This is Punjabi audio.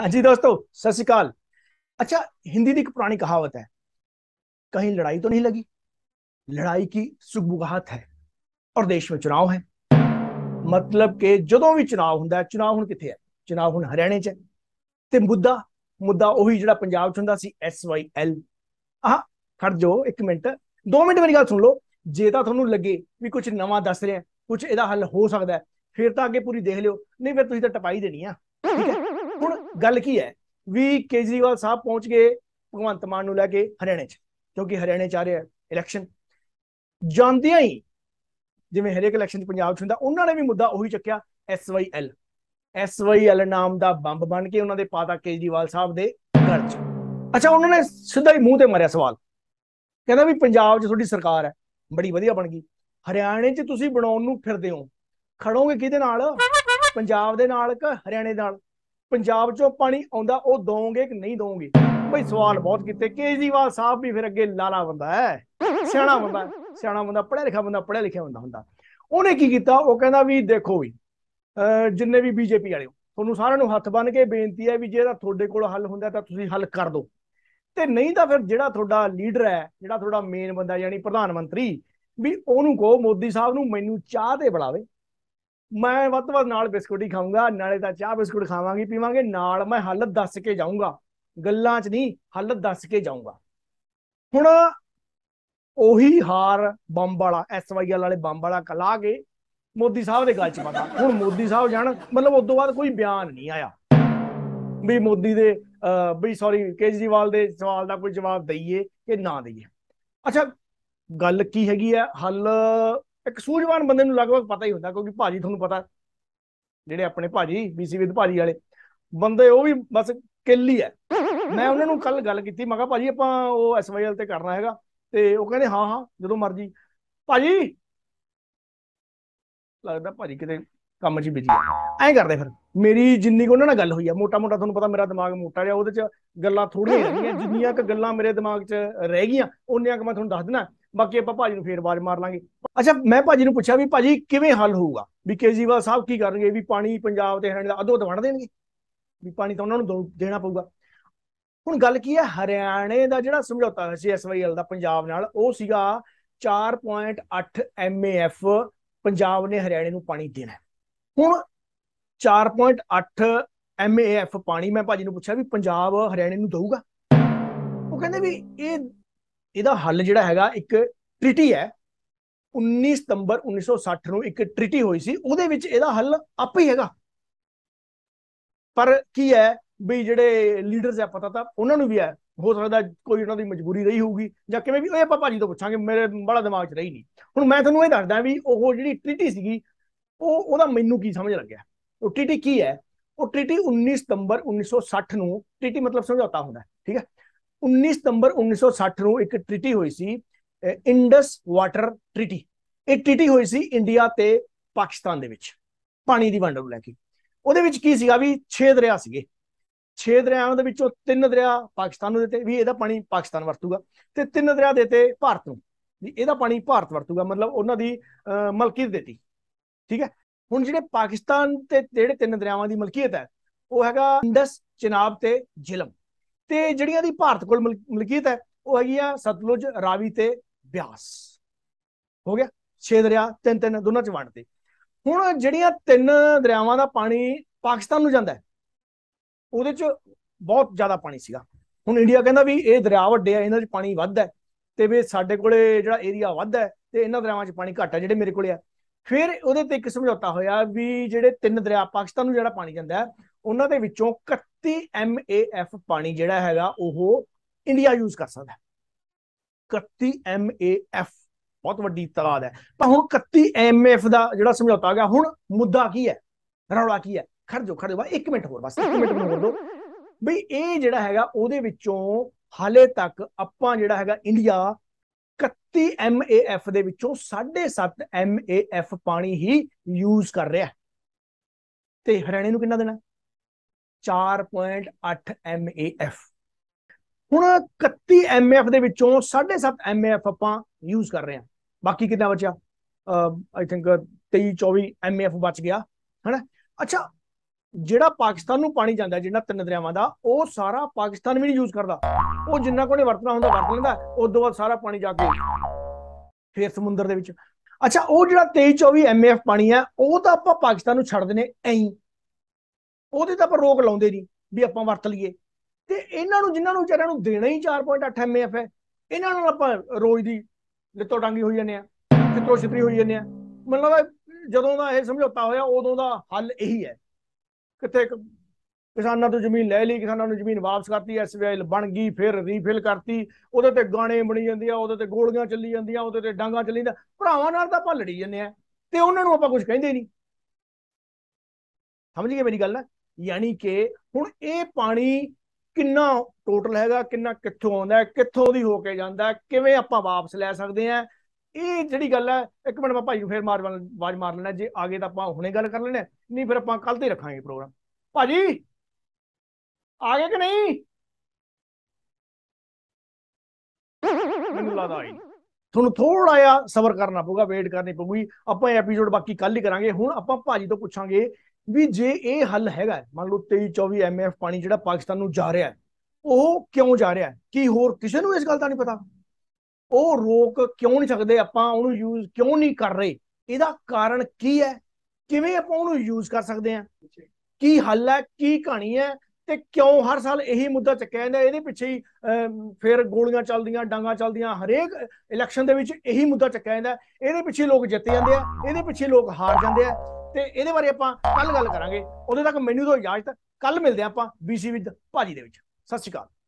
ਹਾਂਜੀ ਦੋਸਤੋ ਸਤਿ ਸ਼੍ਰੀ ਅਕਾਲ ਅੱਛਾ ਹਿੰਦੀ ਦੀ ਇੱਕ ਪੁਰਾਣੀ ਕਹਾਵਤ ਹੈ ਕਹੀਂ ਲੜਾਈ ਤਾਂ ਨਹੀਂ ਲੱਗੀ ਲੜਾਈ ਕੀ सुगबुगाहट ਹੈ ਔਰ ਦੇਸ਼ ਵਿੱਚ ਚੁਣਾਵ ਹੈ ਮਤਲਬ ਕਿ ਜਦੋਂ ਵੀ ਚੁਣਾਵ ਹੁੰਦਾ ਚੁਣਾਵ ਹੁਣ ਕਿੱਥੇ ਹੈ ਚੁਣਾਵ ਹੁਣ ਹਰਿਆਣੇ 'ਚ ਹੈ ਤੇ ਮੁੱਦਾ ਮੁੱਦਾ ਉਹੀ ਜਿਹੜਾ ਪੰਜਾਬ 'ਚ ਹੁੰਦਾ ਸੀ ਐਸ ਵਾਈ ਐਲ ਆਹ ਖੜ ਜੋ 1 ਮਿੰਟ 2 ਮਿੰਟ ਮੇਰੀ ਗੱਲ ਸੁਣ ਲਓ ਜੇ ਤਾਂ ਤੁਹਾਨੂੰ ਲੱਗੇ ਵੀ ਕੁਝ ਨਵਾਂ ਦੱਸ ਰਿਹਾ ਕੁਝ ਇਹਦਾ ਹੱਲ ਹੋ ਸਕਦਾ ਫਿਰ ਤਾਂ ਅੱਗੇ ਪੂਰੀ ਦੇਖ ਲਿਓ ਨਹੀਂ ਫਿਰ ਤੁਸੀਂ ਤਾਂ ਟਪਾਈ ਦੇਣੀ ਆ ਠੀਕ ਹੈ ਹੁਣ ਗੱਲ ਕੀ ਹੈ ਵੀ ਕੇਜਰੀਵਾਲ ਸਾਹਿਬ ਪਹੁੰਚ ਗਏ ਭਗਵੰਤ ਮਾਨ ਨੂੰ ਲੈ ਕੇ ਹਰਿਆਣੇ 'ਚ ਕਿਉਂਕਿ ਹਰਿਆਣੇ 'ਚ ਆ ਰਿਹਾ ਇਲੈਕਸ਼ਨ ਜਾਂਦਿਆਂ ਹੀ ਜਿਵੇਂ ਹਰੇਕ ਇਲੈਕਸ਼ਨ ਚ ਪੰਜਾਬ 'ਚ ਹੁੰਦਾ ਉਹਨਾਂ ਨੇ ਵੀ ਮੁੱਦਾ ਉਹੀ ਚੱਕਿਆ ਐਸਵਾਈਐਲ ਐਸਵਾਈਐਲ ਨਾਮ ਦਾ ਬੰਬ ਬਣ ਕੇ ਉਹਨਾਂ ਦੇ ਪਾਤਾ ਕੇਜਰੀਵਾਲ ਸਾਹਿਬ ਦੇ ਘਰ 'ਚ ਅੱਛਾ ਉਹਨਾਂ ਨੇ ਸਿੱਧਾ ਹੀ ਮੂੰਹ ਤੇ ਮਾਰਿਆ ਸਵਾਲ ਕਹਿੰਦਾ ਵੀ ਪੰਜਾਬ 'ਚ ਤੁਹਾਡੀ ਸਰਕਾਰ ਹੈ ਬੜੀ ਵਧੀਆ ਬਣ ਗਈ ਹਰਿਆਣੇ 'ਚ ਤੁਸੀਂ ਬਣਾਉਣ ਨੂੰ ਫਿਰਦੇ ਹੋ ਖੜੋਗੇ ਕਿਹਦੇ ਨਾਲ ਪੰਜਾਬ ਦੇ ਨਾਲ ਕਿ ਹਰਿਆਣੇ ਨਾਲ ਪੰਜਾਬ ਚੋਂ ਪਾਣੀ ਆਉਂਦਾ ਉਹ ਦੋਗੇ ਕਿ ਨਹੀਂ ਦੋਗੇ ਭਈ ਸਵਾਲ ਬਹੁਤ ਕੀਤੇ ਕੇਜੀਵਾਲ ਸਾਹਿਬ ਵੀ ਫਿਰ ਅੱਗੇ ਲਾਲਾ ਬੰਦਾ ਹੈ ਸਿਆਣਾ ਬੰਦਾ ਸਿਆਣਾ ਬੰਦਾ ਪੜ੍ਹਿਆ ਲਿਖਿਆ ਬੰਦਾ ਪੜ੍ਹਿਆ ਲਿਖਿਆ ਹੁੰਦਾ ਹੁੰਦਾ ਉਹਨੇ ਕੀ ਕੀਤਾ ਉਹ ਕਹਿੰਦਾ ਵੀ ਦੇਖੋ ਵੀ ਜਿੰਨੇ ਵੀ ਬੀਜੇਪੀ ਵਾਲੇ ਤੁਹਾਨੂੰ ਸਾਰਿਆਂ ਨੂੰ ਹੱਥ ਬੰਨ ਕੇ ਬੇਨਤੀ ਹੈ ਵੀ ਜਿਹੜਾ ਤੁਹਾਡੇ ਕੋਲ ਹੱਲ ਹੁੰਦਾ ਤਾਂ ਤੁਸੀਂ ਹੱਲ ਕਰ ਦਿਓ ਤੇ ਨਹੀਂ ਤਾਂ ਫਿਰ ਜਿਹੜਾ ਤੁਹਾਡਾ ਲੀਡਰ ਹੈ ਜਿਹੜਾ ਤੁਹਾਡਾ ਮੇਨ ਬੰਦਾ ਯਾਨੀ ਪ੍ਰਧਾਨ ਮੰਤਰੀ ਵੀ ਉਹਨੂੰ ਕਹੋ ਮੋਦੀ ਸਾਹਿਬ ਨੂੰ ਮੈਨੂੰ ਚਾਹ ਤੇ ਬੁਲਾਵੇ ਮੈਂ ਵੱਧ ਤੋਂ ਵੱਧ ਨਾਲ ਬਿਸਕੁਟ ਹੀ ਖਾਊਂਗਾ ਨਾਲੇ ਤਾਂ ਚਾਹ ਬਿਸਕੁਟ ਖਾਵਾਂਗੇ ਪੀਵਾਂਗੇ ਨਾਲ ਮੈਂ ਹੱਲ ਦੱਸ ਕੇ ਜਾਊਂਗਾ ਗੱਲਾਂ 'ਚ ਨਹੀਂ ਹੱਲ ਦੱਸ ਕੇ ਜਾਊਂਗਾ ਹੁਣ ਉਹੀ ਹਾਰ ਬੰਬ ਵਾਲਾ ਐਸਵਾਈਐਲ ਵਾਲੇ ਬੰਬ ਵਾਲਾ ਕਲਾ ਕੇ ਮੋਦੀ ਸਾਹਿਬ ਦੇ ਗੱਲ 'ਚ ਪਤਾ ਹੁਣ ਮੋਦੀ ਸਾਹਿਬ ਜਾਣ ਮਤਲਬ ਉਸ ਤੋਂ ਬਾਅਦ ਕੋਈ ਬਿਆਨ ਨਹੀਂ ਆਇਆ ਵੀ ਮੋਦੀ ਦੇ ਵੀ ਸੌਰੀ ਕੇਜਰੀਵਾਲ ਦੇ ਸਵਾਲ ਦਾ ਕੋਈ ਜਵਾਬ ਦਈਏ ਕਿ ਨਾ ਦਈਏ ਅੱਛਾ ਗੱਲ ਕੀ ਹੈਗੀ ਆ ਹੱਲ ਇੱਕ ਸੂਝਵਾਨ ਬੰਦੇ ਨੂੰ ਲਗਭਗ ਪਤਾ ਹੀ ਹੁੰਦਾ ਕਿਉਂਕਿ ਭਾਜੀ ਤੁਹਾਨੂੰ ਪਤਾ ਜਿਹੜੇ ਆਪਣੇ ਭਾਜੀ ਬੀਸੀ ਵਿਦ ਭਾਜੀ ਵਾਲੇ ਬੰਦੇ ਉਹ ਵੀ ਬਸ ਹੀ ਹੈ ਮੈਂ ਉਹਨਾਂ ਨੂੰ ਕੱਲ ਗੱਲ ਕੀਤੀ ਮੈਂ ਕਿਹਾ ਭਾਜੀ ਆਪਾਂ ਉਹ ਐਸਵਾਈਐਲ ਤੇ ਕਰਨਾ ਹੈਗਾ ਤੇ ਉਹ ਕਹਿੰਦੇ ਹਾਂ ਹਾਂ ਜਦੋਂ ਮਰਜੀ ਭਾਜੀ ਲੱਗਦਾ ਭਾਜੀ ਕਿਤੇ ਕੰਮ 'ਚ ਬਿਜੀ ਐਂ ਕਰਦੇ ਫਿਰ ਮੇਰੀ ਜਿੰਨੀ ਕੋ ਉਹਨਾਂ ਨਾਲ ਗੱਲ ਹੋਈ ਆ ਮੋਟਾ ਮੋਟਾ ਤੁਹਾਨੂੰ ਪਤਾ ਮੇਰਾ ਦਿਮਾਗ ਮੋਟਾ ਜਿਹਾ ਉਹਦੇ 'ਚ ਗੱਲਾਂ ਥੋੜੀਆਂ ਹੈਗੀਆਂ ਜਿੰਨੀਆਂ ਕ ਗੱਲਾਂ ਮੇਰੇ ਦਿਮਾਗ 'ਚ ਰਹਿ ਗਈਆਂ ਉਹਨੀਆਂ ਕ ਮੈਂ ਤੁਹਾਨੂੰ ਦੱਸ ਦਿਨਾ ਬਾਕੀ ਆਪਾਂ ਭਾਜੀ ਨੂੰ ਫੇਰ ਬਾਜ ਮਾਰ ਲਾਂਗੇ ਅੱਛਾ ਮੈਂ ਭਾਜੀ ਨੂੰ ਪੁੱਛਿਆ ਵੀ ਭਾਜੀ ਕਿਵੇਂ ਹੱਲ ਹੋਊਗਾ ਵੀ ਕੇਜੀਵਾਲ ਸਾਹਿਬ ਕੀ ਕਰਨਗੇ ਵੀ ਪਾਣੀ ਪੰਜਾਬ ਤੇ ਹਰਿਆਣਾ ਦਾ ਅਧੋ ਵੰਡ ਦੇਣਗੇ ਵੀ ਪਾਣੀ ਤਾਂ ਉਹਨਾਂ ਨੂੰ ਦੇਣਾ ਪਊਗਾ ਹੁਣ ਗੱਲ ਕੀ ਹੈ ਹਰਿਆਣੇ ਦਾ ਜਿਹੜਾ ਸਮਝੌਤਾ ਹੋਇਆ ਸੀ ਐਸਵਾਈਐਲ ਦਾ ਪੰਜਾਬ ਨਾਲ ਉਹ ਸੀਗਾ 4.8 ਐਮਏਐਫ ਪੰਜਾਬ ਨੇ ਹਰਿਆਣੇ ਨੂੰ ਪਾਣੀ ਦੇਣਾ ਹੁਣ 4.8 ਐਮਏਐਫ ਪਾਣੀ ਮੈਂ ਭਾਜੀ ਨੂੰ ਪੁੱਛਿਆ ਵੀ ਪੰਜਾਬ ਹਰਿਆਣੇ ਨੂੰ ਦੇਊਗਾ ਉਹ ਕਹਿੰਦੇ ਵੀ ਇਹ ਇਹਦਾ ਹੱਲ ਜਿਹੜਾ ਹੈਗਾ ਇੱਕ ਟ੍ਰਿਟੀ ਹੈ 19 ਸਤੰਬਰ 1960 ਨੂੰ ਇੱਕ ਟ੍ਰਿਟੀ ਹੋਈ ਸੀ ਉਹਦੇ ਵਿੱਚ ਇਹਦਾ ਹੱਲ ਆਪੇ ਹੀ ਹੈਗਾ ਪਰ ਕੀ ਹੈ ਵੀ ਜਿਹੜੇ ਲੀਡਰਸ ਆ ਪਤਾ ਤਾਂ ਉਹਨਾਂ ਨੂੰ ਵੀ ਹੈ ਹੋ ਸਕਦਾ ਕੋਈ ਉਹਨਾਂ ਦੀ ਮਜਬੂਰੀ ਰਹੀ ਹੋਊਗੀ ਜਾਂ ਕਿਵੇਂ ਵੀ ਉਹ ਆਪਾਂ ਭਾਜੀ ਤੋਂ ਪੁੱਛਾਂਗੇ ਮੇਰੇ ਬੜਾ ਦਿਮਾਗ 'ਚ ਰਹੀ ਨਹੀਂ ਹੁਣ ਮੈਂ ਤੁਹਾਨੂੰ ਇਹ ਦੱਸਦਾ ਵੀ ਉਹ ਜਿਹੜੀ ਟ੍ਰਿਟੀ ਸੀਗੀ ਉਹ ਉਹਦਾ ਮੈਨੂੰ ਕੀ ਸਮਝ ਲੱਗਿਆ ਉਹ ਟ੍ਰਿਟੀ ਕੀ ਹੈ ਉਹ ਟ੍ਰਿਟੀ 19 ਸਤੰਬਰ 1960 ਨੂੰ ਟ੍ਰਿਟੀ ਮਤਲਬ ਸਮਝੌਤਾ ਹੁੰਦਾ ਠੀਕ ਹੈ 19 ਸਤੰਬਰ 1960 ਨੂੰ ਇੱਕ ਟ੍ਰੀਟੀ ਹੋਈ ਸੀ ਇੰਡਸ ਵਾਟਰ ਟ੍ਰੀਟੀ ਇਹ ਟ੍ਰੀਟੀ ਹੋਈ ਸੀ ਇੰਡੀਆ ਤੇ ਪਾਕਿਸਤਾਨ ਦੇ ਵਿੱਚ ਪਾਣੀ ਦੀ ਵੰਡ ਨੂੰ ਲੈ ਕੇ ਉਹਦੇ ਵਿੱਚ ਕੀ ਸੀਗਾ ਵੀ 6 ਦਰਿਆ ਸੀਗੇ 6 ਦਰਿਆਵਾਂ ਦੇ ਵਿੱਚੋਂ 3 ਦਰਿਆ ਪਾਕਿਸਤਾਨ ਨੂੰ ਦਿੱਤੇ ਵੀ ਇਹਦਾ ਪਾਣੀ ਪਾਕਿਸਤਾਨ ਵਰਤੂਗਾ ਤੇ 3 ਦਰਿਆ ਦੇਤੇ ਭਾਰਤ ਨੂੰ ਵੀ ਇਹਦਾ ਪਾਣੀ ਭਾਰਤ ਵਰਤੂਗਾ ਮਤਲਬ ਉਹਨਾਂ ਦੀ ਮਲਕੀਅਤ ਦਿੱਤੀ ਠੀਕ ਹੈ ਹੁਣ ਜਿਹੜੇ ਪਾਕਿਸਤਾਨ ਤੇ ਜਿਹੜੇ ਤਿੰਨ ਦਰਿਆਵਾਂ ਦੀ ਮਲਕੀਅਤ ਹੈ ਉਹ ਹੈਗਾ ਇੰਡਸ ਚਨਾਬ ਤੇ ਜਿਲਮ ਤੇ ਜਿਹੜੀਆਂ ਦੀ ਭਾਰਤ ਕੋਲ ਮਲਕੀਅਤ ਹੈ ਉਹ ਹੈਗੀ ਆ ਸਤਲੁਜ ਰਾਵੀ ਤੇ ਬਿਆਸ ਹੋ ਗਿਆ ਛੇ ਦਰਿਆ ਤਿੰਨ ਤਿੰਨ ਦੋਨਾਂ ਚ ਵੰਡਦੇ ਹੁਣ ਜਿਹੜੀਆਂ ਤਿੰਨ ਦਰਿਆਵਾਂ ਦਾ ਪਾਣੀ ਪਾਕਿਸਤਾਨ ਨੂੰ ਜਾਂਦਾ ਹੈ ਉਹਦੇ ਚ ਬਹੁਤ ਜ਼ਿਆਦਾ ਪਾਣੀ ਸੀਗਾ ਹੁਣ ਇੰਡੀਆ ਕਹਿੰਦਾ ਵੀ ਇਹ ਦਰਿਆ ਵੱਡੇ ਆ ਇਹਨਾਂ 'ਚ ਪਾਣੀ ਵੱਧ ਹੈ ਤੇ ਵੀ ਸਾਡੇ ਕੋਲੇ ਜਿਹੜਾ ਏਰੀਆ ਵੱਧ ਹੈ ਤੇ ਇਹਨਾਂ ਦਰਿਆਵਾਂ 'ਚ ਪਾਣੀ ਘੱਟ ਹੈ ਜਿਹੜੇ ਮੇਰੇ ਕੋਲੇ ਆ ਫਿਰ ਉਹਦੇ ਤੇ ਇੱਕ ਸਮਝੌਤਾ ਹੋਇਆ ਵੀ ਜਿਹੜੇ ਤਿੰਨ ਦਰਿਆ ਪਾਕਿਸਤਾਨ ਨੂੰ ਜਿਹੜਾ ਪਾਣੀ ਜਾਂਦਾ ਉਹਨਾਂ ਦੇ ਵਿੱਚੋਂ 31 MAF ਪਾਣੀ ਜਿਹੜਾ ਹੈਗਾ ਉਹ ਇੰਡੀਆ ਯੂਜ਼ ਕਰ ਸਕਦਾ ਹੈ 31 MAF ਬਹੁਤ ਵੱਡੀ ਤਾਕਤ ਹੈ ਪਰ ਹੁਣ 31 MAF ਦਾ ਜਿਹੜਾ ਸਮਝੌਤਾ ਗਿਆ ਹੁਣ ਮੁੱਦਾ ਕੀ ਹੈ ਰੌਲਾ ਕੀ ਹੈ ਖੜਜੋ ਖੜਜੋ ਬਸ 1 ਮਿੰਟ ਹੋਰ ਬਸ 1 ਮਿੰਟ ਹੋਰ ਦੋ ਬਈ ਇਹ ਜਿਹੜਾ ਹੈਗਾ ਉਹਦੇ ਵਿੱਚੋਂ ਹਾਲੇ ਤੱਕ ਆਪਾਂ ਜਿਹੜਾ ਹੈਗਾ ਇੰਡੀਆ 31 MAF ਦੇ ਵਿੱਚੋਂ 7.5 MAF ਪਾਣੀ ਹੀ ਯੂਜ਼ ਕਰ ਰਿਹਾ ਤੇ ਹਰਿਆਣੇ ਨੂੰ ਕਿੰਨਾ ਦੇਣਾ 4.8 MAF ਹੁਣ 31 MAF ਦੇ ਵਿੱਚੋਂ 7.5 MAF ਆਪਾਂ ਯੂਜ਼ ਕਰ ਰਹੇ ਹਾਂ ਬਾਕੀ ਕਿੰਨਾ ਬਚਿਆ ਆਈ ਥਿੰਕ 23 24 MAF ਬਚ ਗਿਆ ਹੈਨਾ ਅੱਛਾ ਜਿਹੜਾ ਪਾਕਿਸਤਾਨ ਨੂੰ ਪਾਣੀ ਜਾਂਦਾ ਜਿਹੜਾ ਤਿੰਨ ਦਰਿਆਵਾਂ ਦਾ ਉਹ ਸਾਰਾ ਪਾਕਿਸਤਾਨ ਵੀ ਨਹੀਂ ਯੂਜ਼ ਕਰਦਾ ਉਹ ਜਿੰਨਾ ਕੋਨੇ ਵਰਤਣਾ ਹੁੰਦਾ ਵਰਤ ਲੈਂਦਾ ਉਸ ਤੋਂ ਬਾਅਦ ਸਾਰਾ ਪਾਣੀ ਜਾ ਕੇ ਫੇਰ ਸਮੁੰਦਰ ਦੇ ਵਿੱਚ ਅੱਛਾ ਉਹ ਜਿਹੜਾ 23 24 MAF ਪਾਣੀ ਹੈ ਉਹ ਤਾਂ ਆਪਾਂ ਪਾਕਿਸਤਾਨ ਨੂੰ ਛੱਡ ਦਨੇ ਐਂ ਉਹਦੇ ਤਾਂ ਪਰ ਰੋਕ ਲਾਉਂਦੇ ਨਹੀਂ ਵੀ ਆਪਾਂ ਵਰਤ ਲਈਏ ਤੇ ਇਹਨਾਂ ਨੂੰ ਜਿਨ੍ਹਾਂ ਨੂੰ ਵਿਚਾਰਿਆਂ ਨੂੰ ਦੇਣਾ ਹੀ 4.8 ਐਮਐਫ ਹੈ ਇਹਨਾਂ ਨਾਲ ਆਪਾਂ ਰੋਜ਼ ਦੀ ਲਿੱਤੋ ਡਾਂਗੀ ਹੋਈ ਜਾਂਦੇ ਆ ਕਿਤੋਂ ਛਿਪਰੀ ਹੋਈ ਜਾਂਦੇ ਆ ਮਤਲਬ ਜਦੋਂ ਦਾ ਇਹ ਸਮਝੌਤਾ ਹੋਇਆ ਉਦੋਂ ਦਾ ਹੱਲ ਇਹੀ ਹੈ ਕਿਤੇ ਕਿਸਾਨਾਂ ਤੋਂ ਜ਼ਮੀਨ ਲੈ ਲਈ ਕਿਸਾਨਾਂ ਨੂੰ ਜ਼ਮੀਨ ਵਾਪਸ ਕਰਤੀ ਐਸਬੀਆਈ ਬਣ ਗਈ ਫਿਰ ਰੀਫਿਲ ਕਰਤੀ ਉਹਦੇ ਤੇ ਗਾਣੇ ਬਣੀ ਜਾਂਦੇ ਆ ਉਹਦੇ ਤੇ ਗੋਲੀਆਂ ਚੱਲੀ ਜਾਂਦੀਆਂ ਉਹਦੇ ਤੇ ਡਾਂਗਾ ਚੱਲੀ ਜਾਂਦਾ ਭਰਾਵਾਂ ਨਾਲ ਤਾਂ ਆਪਾਂ ਲੜੀ ਜਾਂਦੇ ਆ ਤੇ ਉਹਨਾਂ ਨੂੰ ਆਪਾਂ ਕੁਝ ਕਹਿੰਦੇ ਨਹੀਂ ਸਮਝ ਗਏ ਮੇਰੀ ਗੱਲ ਨਾ ਯਾਨੀ ਕਿ ਹੁਣ ਇਹ ਪਾਣੀ ਕਿੰਨਾ ਟੋਟਲ ਹੈਗਾ ਕਿੰਨਾ ਕਿੱਥੋਂ ਆਉਂਦਾ ਕਿੱਥੋਂ ਦੀ ਹੋ ਕੇ ਜਾਂਦਾ ਕਿਵੇਂ ਆਪਾਂ ਵਾਪਸ ਲੈ ਸਕਦੇ ਆ ਇਹ ਜਿਹੜੀ ਗੱਲ ਹੈ ਇੱਕ ਮਿੰਟ ਮੈਂ ਭਾਈ ਨੂੰ ਫੇਰ ਮਾਰ ਆਵਾਜ਼ ਮਾਰ ਲੈਣਾ ਜੇ ਆਗੇ ਤਾਂ ਆਪਾਂ ਹੁਣੇ ਗੱਲ ਕਰ ਲੈਣਾ ਨਹੀਂ ਫਿਰ ਆਪਾਂ ਕੱਲ ਤੇ ਰੱਖਾਂਗੇ ਪ੍ਰੋਗਰਾਮ ਭਾਜੀ ਆਗੇ ਕਿ ਨਹੀਂ ਮੈਨੂੰ ਲੱਗਦਾ ਆਈ ਤੁਹਾਨੂੰ ਥੋੜਾ ਜਿਹਾ ਸਬਰ ਕਰਨਾ ਪਊਗਾ ਵੇਟ ਕਰਨੀ ਪਊਗੀ ਆਪਾਂ ਇਹ ਐਪੀਸੋਡ ਬਾਕੀ ਕੱਲ ਹੀ ਕਰਾਂਗੇ ਹੁਣ ਆਪਾਂ ਭਾਜੀ ਤੋਂ ਪੁੱਛਾਂਗੇ ਵੀ ਜੇ ਇਹ ਹੱਲ ਹੈਗਾ ਮੰਨ ਲਓ 23 24 ਐਮਐਫ ਪਾਣੀ ਜਿਹੜਾ ਪਾਕਿਸਤਾਨ ਨੂੰ ਜਾ ਰਿਹਾ ਹੈ ਉਹ ਕਿਉਂ ਜਾ ਰਿਹਾ ਹੈ ਕੀ ਹੋਰ ਕਿਸੇ ਨੂੰ ਇਸ ਗੱਲ ਦਾ ਨਹੀਂ ਪਤਾ ਉਹ ਰੋਕ ਕਿਉਂ ਨਹੀਂ ਸਕਦੇ ਆਪਾਂ ਉਹਨੂੰ ਯੂਜ਼ ਕਿਉਂ ਨਹੀਂ ਕਰ ਰਹੇ ਇਹਦਾ ਕਾਰਨ ਕੀ ਹੈ ਕਿਵੇਂ ਆਪਾਂ ਉਹਨੂੰ ਯੂਜ਼ ਕਰ ਸਕਦੇ ਆ ਕੀ ਹੱਲ ਹੈ ਕੀ ਕਹਾਣੀ ਹੈ ਤੇ ਕਿਉਂ ਹਰ ਸਾਲ ਇਹੀ ਮੁੱਦਾ ਚੱਕਿਆ ਜਾਂਦਾ ਇਹਦੇ ਪਿੱਛੇ ਹੀ ਫਿਰ ਗੋਲੀਆਂ ਚੱਲਦੀਆਂ ਡਾਂਗਾ ਚੱਲਦੀਆਂ ਹਰੇਕ ਇਲੈਕਸ਼ਨ ਦੇ ਵਿੱਚ ਇਹੀ ਮੁੱਦਾ ਚੱਕਿਆ ਜਾਂਦਾ ਇਹਦੇ ਪਿੱਛੇ ਲੋਕ ਜਿੱਤ ਜਾਂਦੇ ਆ ਇਹਦੇ ਪਿੱਛੇ ਲੋਕ ਹਾਰ ਜਾਂਦੇ ਆ ਤੇ ਇਹਦੇ ਬਾਰੇ ਆਪਾਂ ਕੱਲ ਗੱਲ ਕਰਾਂਗੇ ਉਦੋਂ ਤੱਕ ਮੈਨੂੰ ਤੋਂ ਇਜਾਜ਼ਤ ਕੱਲ ਮਿਲਦੇ ਆਪਾਂ ਬੀਸੀ ਵਿਦ ਭਾਜੀ ਦੇ ਵਿੱਚ ਸਤਿ ਸ਼੍ਰੀ ਅਕਾਲ